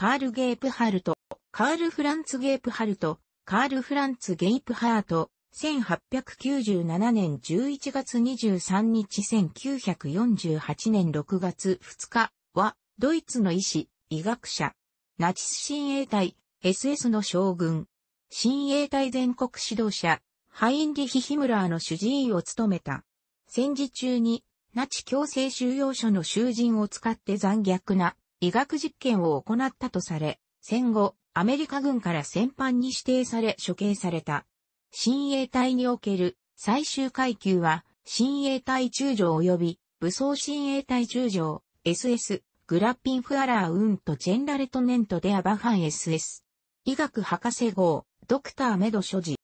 カール・ゲープハルト、カール・フランツ・ゲープハルト、カール・フランツ・ゲープハート、1897年11月23日1948年6月2日は、ドイツの医師、医学者、ナチス親衛隊、SS の将軍、親衛隊全国指導者、ハインリヒ・ヒムラーの主治医を務めた。戦時中に、ナチ強制収容所の囚人を使って残虐な医学実験を行ったとされ、戦後、アメリカ軍から戦犯に指定され処刑された。新衛隊における最終階級は、新衛隊中将及び武装新衛隊中将、SS、グラッピンフアラーウンとジェンラレトネントデアバハン SS。医学博士号、ドクターメド所持。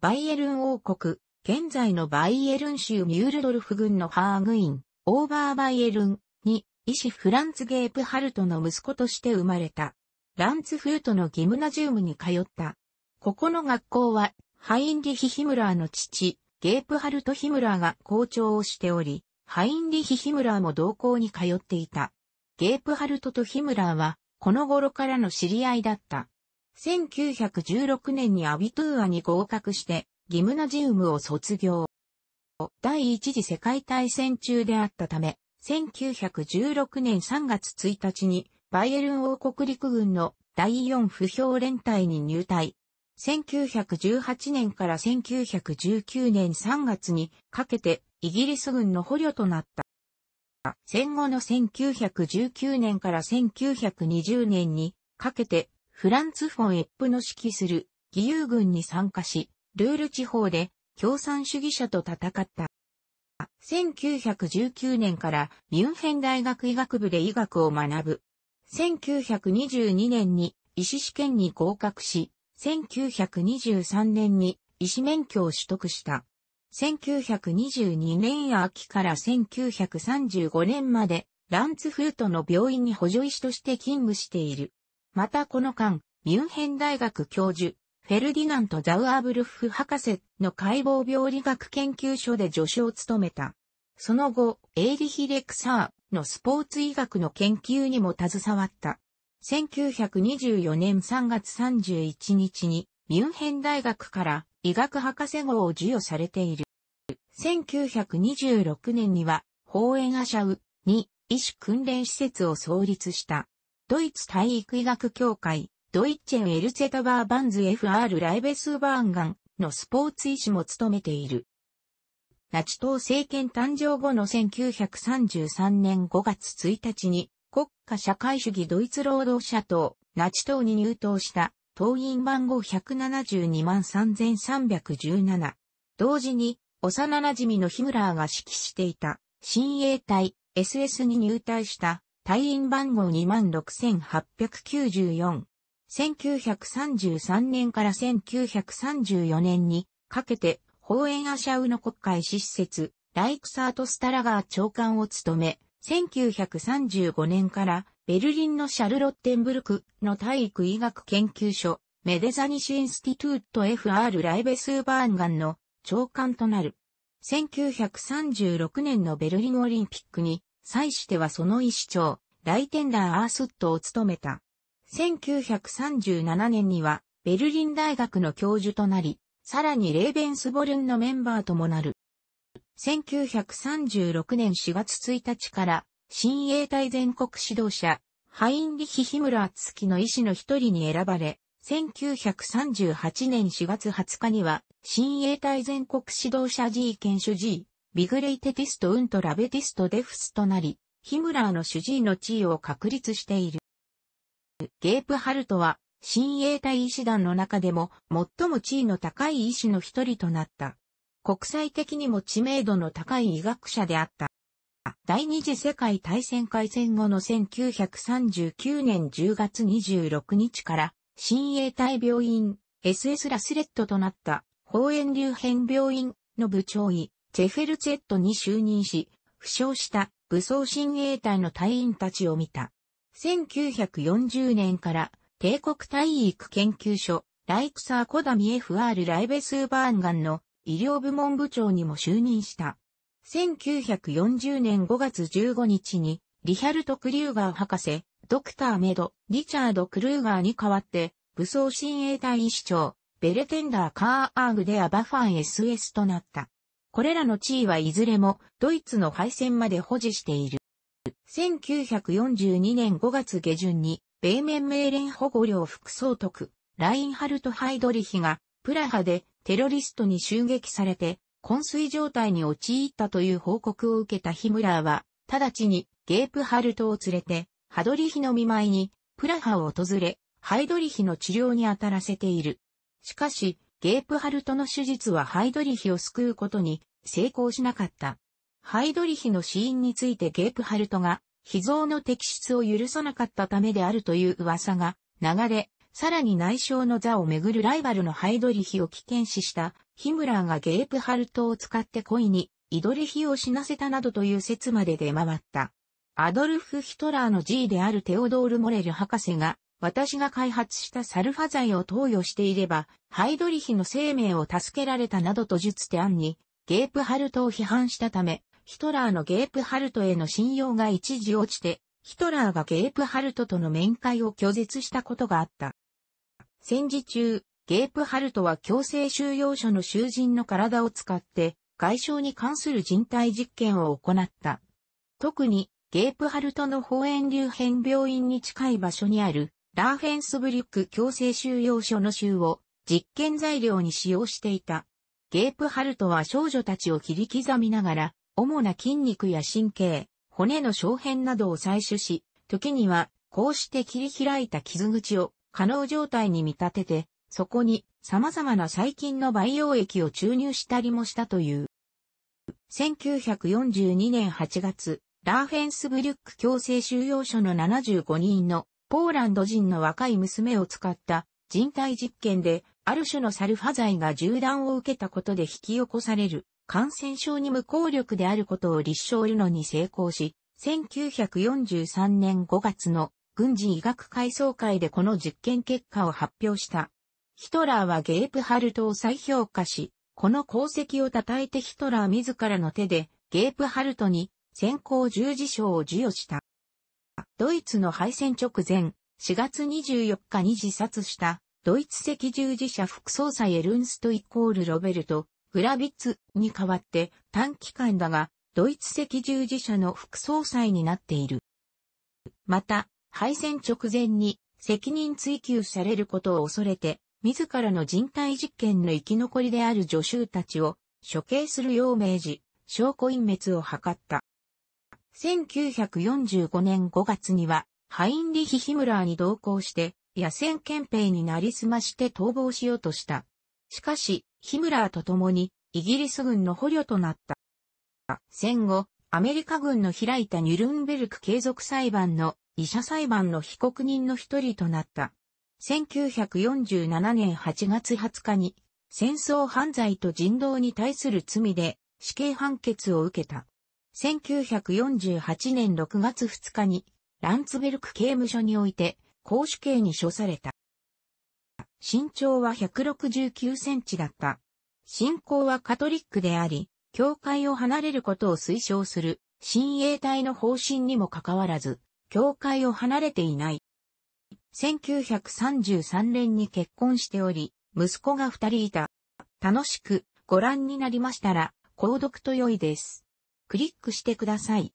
バイエルン王国、現在のバイエルン州ミュールドルフ軍のハーグイン、オーバーバイエルンに医師フランツ・ゲープハルトの息子として生まれた。ランツフートのギムナジウムに通った。ここの学校は、ハインリヒ・ヒムラーの父、ゲープハルト・ヒムラーが校長をしており、ハインリヒ・ヒムラーも同校に通っていた。ゲープハルトとヒムラーは、この頃からの知り合いだった。1916年にアビトゥーアに合格して、ギムナジウムを卒業。第一次世界大戦中であったため、1916年3月1日にバイエルン王国陸軍の第4不評連隊に入隊。1918年から1919年3月にかけてイギリス軍の捕虜となった。戦後の1919年から1920年にかけてフランツ・フォン・エップの指揮する義勇軍に参加し、ルール地方で共産主義者と戦った。1919年からミュンヘン大学医学部で医学を学ぶ。1922年に医師試験に合格し、1923年に医師免許を取得した。1922年秋から1935年までランツフルトの病院に補助医師として勤務している。またこの間、ミュンヘン大学教授、フェルディナント・ザウアーブルフ博士の解剖病理学研究所で助手を務めた。その後、エイリヒ・レクサーのスポーツ医学の研究にも携わった。1924年3月31日にミュンヘン大学から医学博士号を授与されている。1926年には、ホーエンアシャウに医師訓練施設を創立した。ドイツ体育医学協会ドイッチェン・エルセタバーバンズ FR ライベスバーンガンのスポーツ医師も務めている。ナチ党政権誕生後の1933年5月1日に国家社会主義ドイツ労働者党、ナチ党に入党した党員番号172万3317。同時に幼馴染のヒムラーが指揮していた新衛隊 SS に入隊した隊員番号2万6894。1933年から1934年にかけて、ホーエンアシャウの国会施設、ライクサートスタラガー長官を務め、1935年からベルリンのシャルロッテンブルクの体育医学研究所、メデザニシインスティトゥート FR ライベスーバーンガンの長官となる。1936年のベルリンオリンピックに、際してはその医師長、ライテンダー・アースットを務めた。1937年にはベルリン大学の教授となり、さらにレーベンスボルンのメンバーともなる。1936年4月1日から新衛隊全国指導者、ハインリヒ・ヒムラー付きの医師の一人に選ばれ、1938年4月20日には、新衛隊全国指導者 G 研修 G、ビグレイテティスト・ウント・ラベティスト・デフスとなり、ヒムラーの主治医の地位を確立している。ゲープハルトは、親衛隊医師団の中でも最も地位の高い医師の一人となった。国際的にも知名度の高い医学者であった。第二次世界大戦開戦後の1939年10月26日から、親衛隊病院、SS ラスレットとなった、法炎流編病院の部長医、チェフェルツェットに就任し、負傷した武装親衛隊の隊員たちを見た。1940年から帝国体育研究所、ライクサーコダミ FR ライベスーバーンガンの医療部門部長にも就任した。1940年5月15日に、リヒャルト・クリューガー博士、ドクター・メド、リチャード・クルーガーに代わって、武装親衛隊医師長、ベルテンダー・カーアーグデア・バファン SS となった。これらの地位はいずれもドイツの敗戦まで保持している。1942年5月下旬に、米面命令保護領副総督、ラインハルト・ハイドリヒが、プラハでテロリストに襲撃されて、昏睡状態に陥ったという報告を受けたヒムラーは、直ちにゲープハルトを連れて、ハドリヒの見舞いに、プラハを訪れ、ハイドリヒの治療に当たらせている。しかし、ゲープハルトの手術はハイドリヒを救うことに成功しなかった。ハイドリヒの死因についてゲープハルトが、秘蔵の摘出を許さなかったためであるという噂が流れ、さらに内省の座をめぐるライバルのハイドリヒを危険視したヒムラーがゲープハルトを使って恋にイドリヒを死なせたなどという説まで出回った。アドルフ・ヒトラーの G であるテオドール・モレル博士が私が開発したサルファ剤を投与していれば、ハイドリヒの生命を助けられたなどと述て案に、ゲープハルトを批判したため、ヒトラーのゲープハルトへの信用が一時落ちて、ヒトラーがゲープハルトとの面会を拒絶したことがあった。戦時中、ゲープハルトは強制収容所の囚人の体を使って、外傷に関する人体実験を行った。特に、ゲープハルトの方園流変病院に近い場所にある、ラーフェンスブリュック強制収容所の州を実験材料に使用していた。ゲープハルトは少女たちを切り刻みながら、主な筋肉や神経、骨の小片などを採取し、時には、こうして切り開いた傷口を可能状態に見立てて、そこに様々な細菌の培養液を注入したりもしたという。1942年8月、ラーフェンスブリュック強制収容所の75人のポーランド人の若い娘を使った人体実験である種のサルファ剤が銃弾を受けたことで引き起こされる感染症に無効力であることを立証するのに成功し、1943年5月の軍事医学会総会でこの実験結果を発表した。ヒトラーはゲープハルトを再評価し、この功績を称えてヒトラー自らの手でゲープハルトに先行十字章を授与した。ドイツの敗戦直前、4月24日に自殺したドイツ赤十字社副総裁エルンストイコールロベルト、グラビッツに代わって短期間だが、ドイツ赤十字社の副総裁になっている。また、敗戦直前に責任追及されることを恐れて、自らの人体実験の生き残りである助手たちを処刑するよう命じ、証拠隠滅を図った。1945年5月には、ハインリヒ・ヒムラーに同行して、野戦憲兵になりすまして逃亡しようとした。しかし、ヒムラーと共にイギリス軍の捕虜となった。戦後、アメリカ軍の開いたニュルンベルク継続裁判の医者裁判の被告人の一人となった。1947年8月20日に戦争犯罪と人道に対する罪で死刑判決を受けた。1948年6月2日にランツベルク刑務所において公主刑に処された。身長は169センチだった。信仰はカトリックであり、教会を離れることを推奨する、親衛隊の方針にもかかわらず、教会を離れていない。1933年に結婚しており、息子が二人いた。楽しくご覧になりましたら、購読と良いです。クリックしてください。